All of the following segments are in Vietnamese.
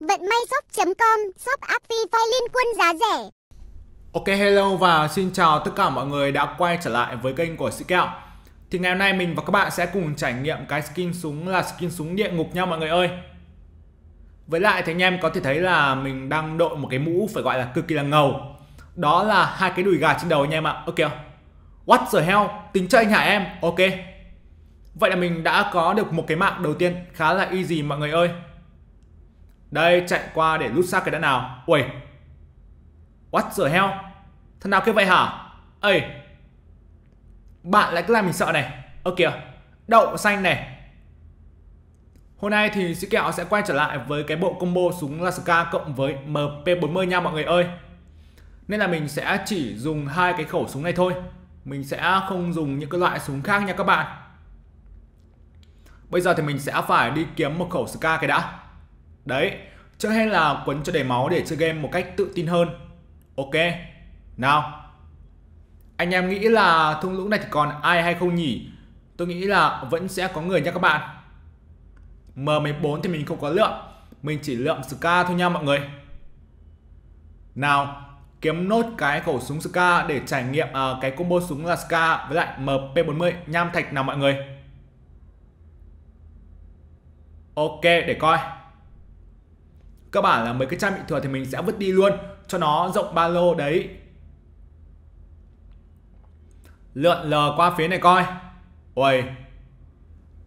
Vận may shop.com, shop app vi file liên quân giá rẻ. Ok hello và xin chào tất cả mọi người đã quay trở lại với kênh của Sĩ Kẹo. Thì ngày hôm nay mình và các bạn sẽ cùng trải nghiệm cái skin súng là skin súng địa ngục nha mọi người ơi. Với lại thì anh em có thể thấy là mình đang đội một cái mũ phải gọi là cực kỳ là ngầu. Đó là hai cái đùi gà trên đầu anh em ạ. Ok không? What the hell? Tính cho anh hả em? Ok. Vậy là mình đã có được một cái mạng đầu tiên khá là easy mọi người ơi đây chạy qua để rút xác cái đã nào Ui What the hell Thằng nào kia vậy hả Ê Bạn lại cứ làm mình sợ này Ơ kìa Đậu xanh này Hôm nay thì sĩ kẹo sẽ quay trở lại với cái bộ combo súng Laska cộng với MP40 nha mọi người ơi Nên là mình sẽ chỉ dùng hai cái khẩu súng này thôi Mình sẽ không dùng những cái loại súng khác nha các bạn Bây giờ thì mình sẽ phải đi kiếm một khẩu Ska cái đã Đấy, trước hay là quấn cho đầy máu để chơi game một cách tự tin hơn. Ok, nào. Anh em nghĩ là thung lũng này thì còn ai hay không nhỉ? Tôi nghĩ là vẫn sẽ có người nha các bạn. M14 thì mình không có lượng, mình chỉ lượng Ska thôi nha mọi người. Nào, kiếm nốt cái khẩu súng Ska để trải nghiệm uh, cái combo súng là Ska với lại MP40 nham thạch nào mọi người. Ok, để coi cơ bản là mấy cái chai bị thừa thì mình sẽ vứt đi luôn cho nó rộng ba lô đấy lượn lờ qua phía này coi ôi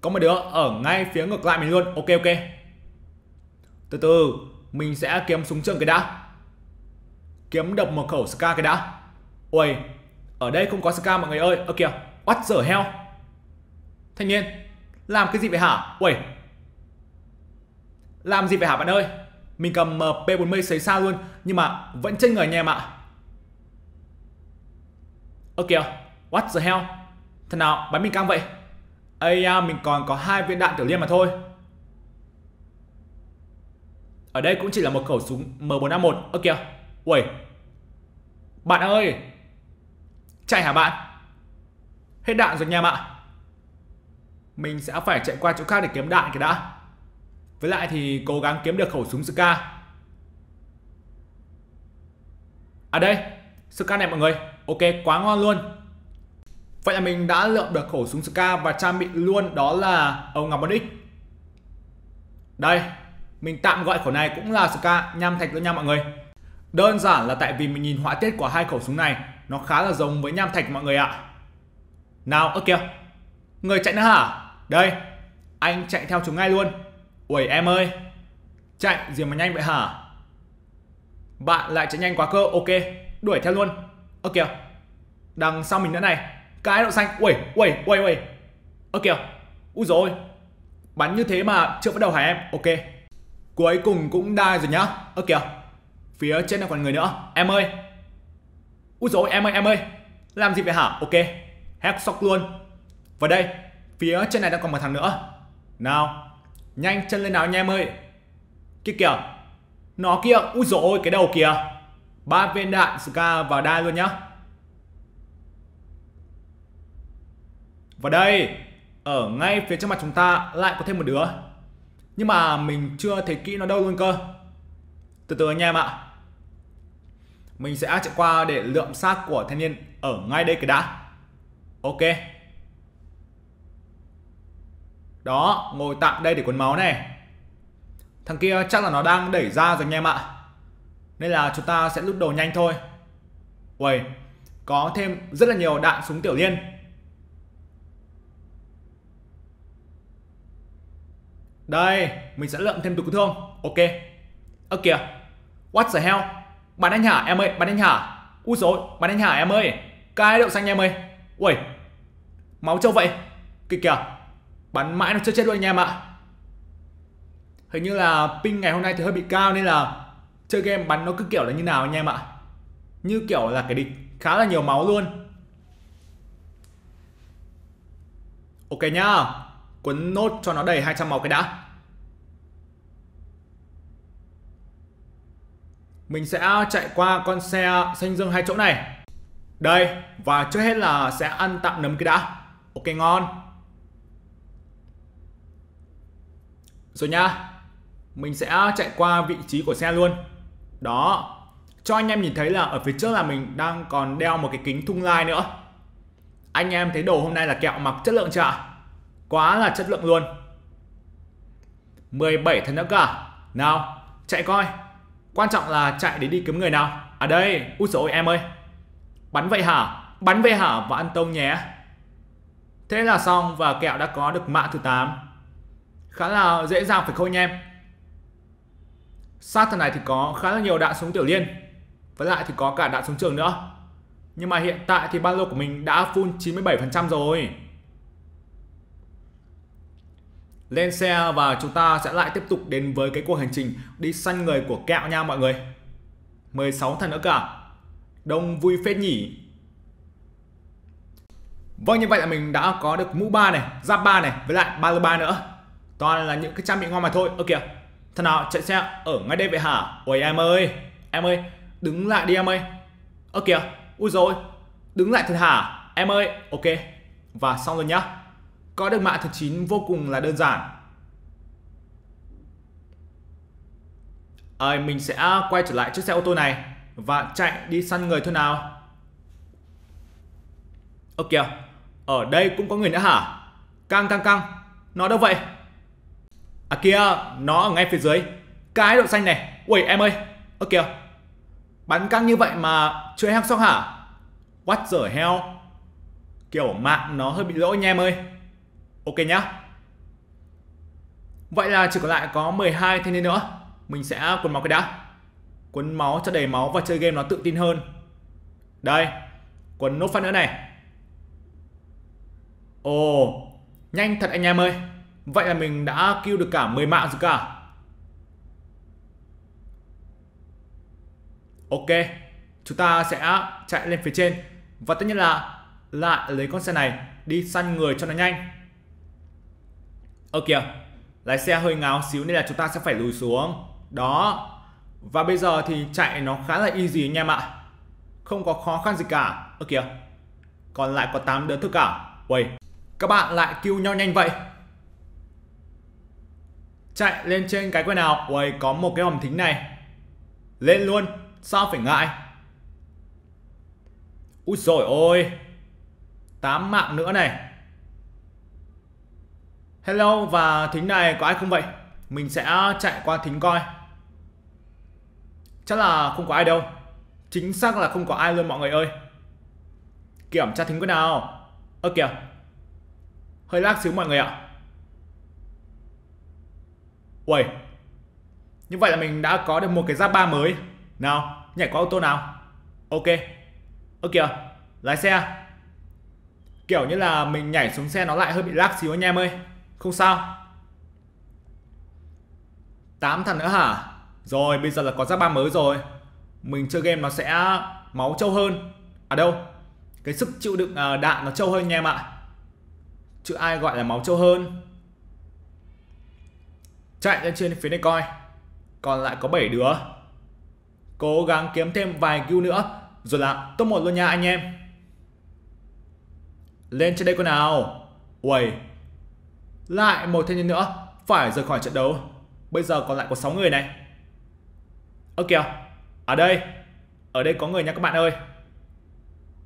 có một đứa ở ngay phía ngược lại mình luôn ok ok từ từ mình sẽ kiếm súng trường cái đã kiếm độc một khẩu ska cái đã ôi ở đây không có ska mọi người ơi ơ kìa what dở heo thanh niên làm cái gì vậy hả ui làm gì vậy hả bạn ơi mình cầm P40 sấy xa luôn Nhưng mà vẫn trên người anh em ạ Ơ kìa What the hell Thằng nào bắn mình căng vậy Ây à, mình còn có hai viên đạn tiểu liên mà thôi Ở đây cũng chỉ là một khẩu súng M4A1 Ơ kìa Uầy Bạn ơi Chạy hả bạn Hết đạn rồi nha em ạ Mình sẽ phải chạy qua chỗ khác để kiếm đạn kìa đã với lại thì cố gắng kiếm được khẩu súng SK. À đây, SK này mọi người. Ok, quá ngon luôn. Vậy là mình đã lượm được khẩu súng SK và trang bị luôn đó là ông Ngọc Bắn X. Đây, mình tạm gọi khẩu này cũng là SK nham thạch luôn nha mọi người. Đơn giản là tại vì mình nhìn họa tiết của hai khẩu súng này nó khá là giống với nham thạch mọi người ạ. Nào, ơ kìa. Người chạy nữa hả? Đây, anh chạy theo chúng ngay luôn. Ui em ơi Chạy gì mà nhanh vậy hả Bạn lại chạy nhanh quá cơ Ok đuổi theo luôn Ơ kìa Đằng sau mình nữa này Cái đậu xanh Ui ui ui ui Ơ kìa Úi dồi Bắn như thế mà chưa bắt đầu hả em Ok Cuối cùng cũng đai rồi nhá Ơ kìa Phía trên này còn người nữa Em ơi Úi dồi em ơi em ơi Làm gì vậy hả Ok Hack sóc luôn Vào đây Phía trên này đang còn một thằng nữa Nào Nhanh chân lên nào anh em ơi Kia kìa Nó kia Úi dồi ôi cái đầu kìa ba viên đạn Ska vào đai luôn nhá vào đây Ở ngay phía trước mặt chúng ta lại có thêm một đứa Nhưng mà mình chưa thấy kỹ nó đâu luôn cơ Từ từ anh em ạ Mình sẽ chạy qua để lượm xác của thanh niên Ở ngay đây cái đã Ok đó, ngồi tạm đây để cuốn máu này. Thằng kia chắc là nó đang đẩy ra rồi anh em ạ. Nên là chúng ta sẽ rút đồ nhanh thôi. Uầy, có thêm rất là nhiều đạn súng tiểu liên. Đây, mình sẽ lượm thêm tục thương. Ok. Ơ kìa. What the hell? Bắn anh hả em ơi, bắn anh hả? Úi dồi, bắn anh hả em ơi. Cái đậu xanh em ơi. Uầy. Máu trâu vậy. Kìa kìa, bắn mãi nó chưa chết luôn anh em ạ hình như là ping ngày hôm nay thì hơi bị cao nên là chơi game bắn nó cứ kiểu là như nào anh em ạ như kiểu là cái địch khá là nhiều máu luôn ok nhá quấn nốt cho nó đầy 200 máu cái đã mình sẽ chạy qua con xe xanh dương hai chỗ này đây và trước hết là sẽ ăn tạm nấm cái đã ok ngon Rồi nha, Mình sẽ chạy qua vị trí của xe luôn Đó Cho anh em nhìn thấy là ở phía trước là mình đang còn đeo một cái kính thung lai nữa Anh em thấy đồ hôm nay là kẹo mặc chất lượng chưa ạ? Quá là chất lượng luôn 17 thằng nữa cả à. Nào chạy coi Quan trọng là chạy để đi kiếm người nào À đây Úi dồi ôi, em ơi Bắn vậy hả Bắn về hả và ăn tông nhé Thế là xong và kẹo đã có được mã thứ 8 khá là dễ dàng phải không anh em sát thằng này thì có khá là nhiều đạn súng tiểu liên với lại thì có cả đạn súng trường nữa nhưng mà hiện tại thì ba lô của mình đã full 97% rồi lên xe và chúng ta sẽ lại tiếp tục đến với cái cuộc hành trình đi săn người của kẹo nha mọi người 16 thằng nữa cả đông vui phết nhỉ Vâng như vậy là mình đã có được mũ 3 này, giáp 3 này với lại ba lô 3 nữa toàn là những cái trang bị ngon mà thôi ơ kìa thằng nào chạy xe ở ngay đây vậy hả ôi em ơi em ơi đứng lại đi em ơi ơ kìa ui rồi đứng lại thật hả em ơi ok và xong rồi nhá có được mạng thứ 9 vô cùng là đơn giản à, mình sẽ quay trở lại chiếc xe ô tô này và chạy đi săn người thôi nào ok ở đây cũng có người nữa hả căng căng căng nó đâu vậy À kia nó ở ngay phía dưới Cái độ xanh này Ui em ơi Ơ kìa Bắn căng như vậy mà chưa hack xong hả What the hell Kiểu mạng nó hơi bị lỗi nha em ơi Ok nhá Vậy là chỉ còn lại có 12 thanh niên nữa Mình sẽ cuốn máu cái đã Cuốn máu cho đầy máu và chơi game nó tự tin hơn Đây Cuốn nốt phát nữa này Ồ Nhanh thật anh em ơi Vậy là mình đã kêu được cả 10 mạng rồi cả à? Ok Chúng ta sẽ chạy lên phía trên Và tất nhiên là lại lấy con xe này Đi săn người cho nó nhanh ok Lái xe hơi ngáo xíu nên là chúng ta sẽ phải lùi xuống Đó Và bây giờ thì chạy nó khá là easy anh em ạ Không có khó khăn gì cả ok Còn lại có 8 đứa thức cả à? Uầy Các bạn lại kêu nhau nhanh vậy chạy lên trên cái quần nào uầy có một cái hòm thính này lên luôn sao phải ngại ui rồi ôi tám mạng nữa này hello và thính này có ai không vậy mình sẽ chạy qua thính coi chắc là không có ai đâu chính xác là không có ai luôn mọi người ơi kiểm tra thính quần nào ơ kìa hơi lag xíu mọi người ạ Uầy Như vậy là mình đã có được một cái giáp ba mới Nào nhảy qua ô tô nào Ok Ơ kìa Lái xe à? Kiểu như là mình nhảy xuống xe nó lại hơi bị lag xíu anh em ơi Không sao tám thằng nữa hả Rồi bây giờ là có giáp ba mới rồi Mình chơi game nó sẽ máu trâu hơn À đâu Cái sức chịu đựng à, đạn nó trâu hơn anh em ạ Chứ ai gọi là máu trâu hơn chạy lên trên phía này coi còn lại có 7 đứa cố gắng kiếm thêm vài kill nữa rồi là top một luôn nha anh em lên trên đây con nào uầy lại một thanh niên nữa phải rời khỏi trận đấu bây giờ còn lại có 6 người này ơ kìa ở đây ở đây có người nha các bạn ơi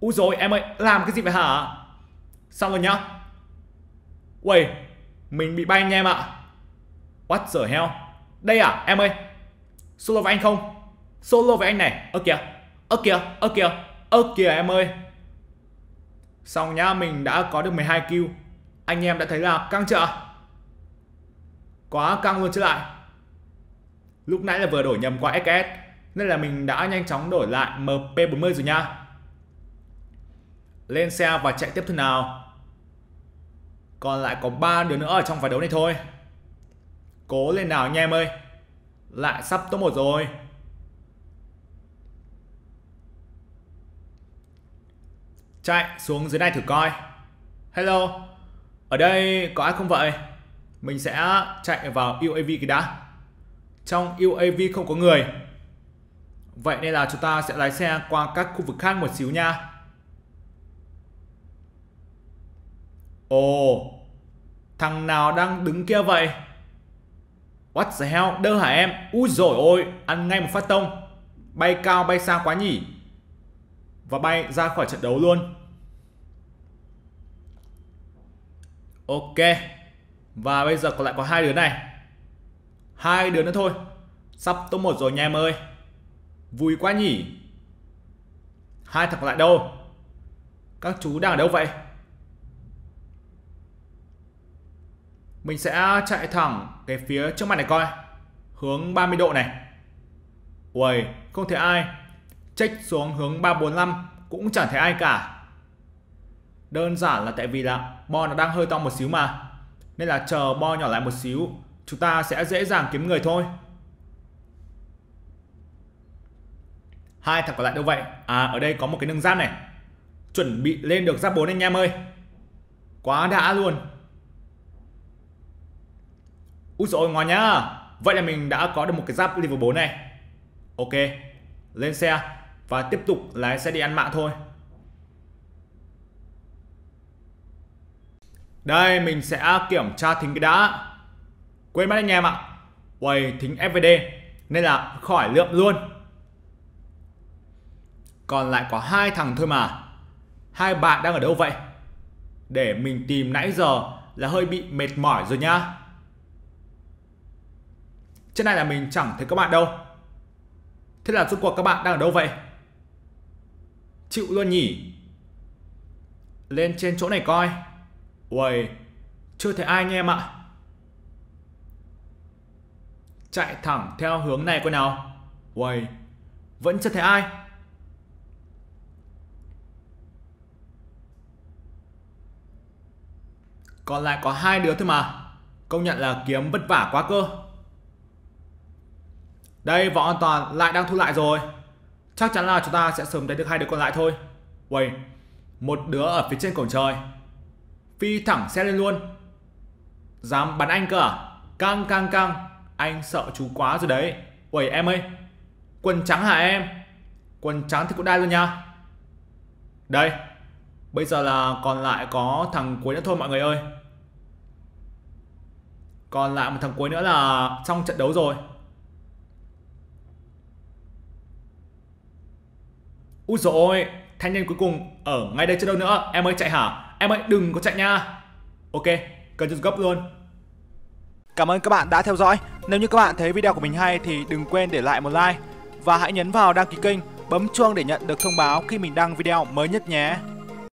u rồi em ơi làm cái gì vậy hả xong rồi nhá uầy mình bị bay anh em ạ What the hell? Đây à, em ơi. Solo với anh không? Solo với anh này. Ơ kìa. Ơ kìa, ơ kìa. Ơ kìa em ơi. Xong nhá, mình đã có được 12 kill. Anh em đã thấy là căng chưa Quá căng luôn chứ lại. Lúc nãy là vừa đổi nhầm qua XS nên là mình đã nhanh chóng đổi lại MP40 rồi nha. Lên xe và chạy tiếp thế nào. Còn lại có 3 đứa nữa ở trong vài đấu này thôi. Cố lên nào anh em ơi Lại sắp top 1 rồi Chạy xuống dưới này thử coi Hello Ở đây có ai không vậy Mình sẽ chạy vào UAV cái đã Trong UAV không có người Vậy nên là chúng ta sẽ lái xe qua các khu vực khác một xíu nha Ồ Thằng nào đang đứng kia vậy What the hell, đơ hả em? Úi dồi ôi, ăn ngay một phát tông. Bay cao bay xa quá nhỉ. Và bay ra khỏi trận đấu luôn. Ok. Và bây giờ còn lại có hai đứa này. Hai đứa nữa thôi. Sắp top một rồi nha em ơi. Vui quá nhỉ. Hai thằng còn lại đâu? Các chú đang ở đâu vậy? Mình sẽ chạy thẳng cái phía trước mặt này coi. Hướng 30 độ này. Uầy, không thấy ai. Check xuống hướng 345 cũng chẳng thấy ai cả. Đơn giản là tại vì là bo nó đang hơi to một xíu mà. Nên là chờ bo nhỏ lại một xíu, chúng ta sẽ dễ dàng kiếm người thôi. Hai thằng còn lại đâu vậy? À ở đây có một cái nâng giáp này. Chuẩn bị lên được giáp 4 anh em ơi. Quá đã luôn. Úi dồi ngon nhá Vậy là mình đã có được một cái giáp level 4 này Ok Lên xe Và tiếp tục lái xe đi ăn mạng thôi Đây mình sẽ kiểm tra thính cái đá Quên mất anh em ạ Quầy thính FVD Nên là khỏi lượm luôn Còn lại có hai thằng thôi mà Hai bạn đang ở đâu vậy Để mình tìm nãy giờ Là hơi bị mệt mỏi rồi nhá trên này là mình chẳng thấy các bạn đâu Thế là rốt cuộc các bạn đang ở đâu vậy? Chịu luôn nhỉ Lên trên chỗ này coi Uầy Chưa thấy ai nha em ạ Chạy thẳng theo hướng này coi nào Uầy Vẫn chưa thấy ai Còn lại có hai đứa thôi mà Công nhận là kiếm vất vả quá cơ đây võ an toàn lại đang thu lại rồi Chắc chắn là chúng ta sẽ sớm thấy được hai đứa còn lại thôi Uầy Một đứa ở phía trên cổng trời Phi thẳng xe lên luôn Dám bắn anh cơ à Căng căng căng Anh sợ chú quá rồi đấy Uầy em ơi Quần trắng hả em Quần trắng thì cũng đai luôn nha Đây Bây giờ là còn lại có thằng cuối nữa thôi mọi người ơi Còn lại một thằng cuối nữa là trong trận đấu rồi Úi dồi ôi, thanh niên cuối cùng ở ngay đây chứ đâu nữa. Em ơi chạy hả? Em ơi đừng có chạy nha. Ok, cần chút gấp luôn. Cảm ơn các bạn đã theo dõi. Nếu như các bạn thấy video của mình hay thì đừng quên để lại một like và hãy nhấn vào đăng ký kênh, bấm chuông để nhận được thông báo khi mình đăng video mới nhất nhé.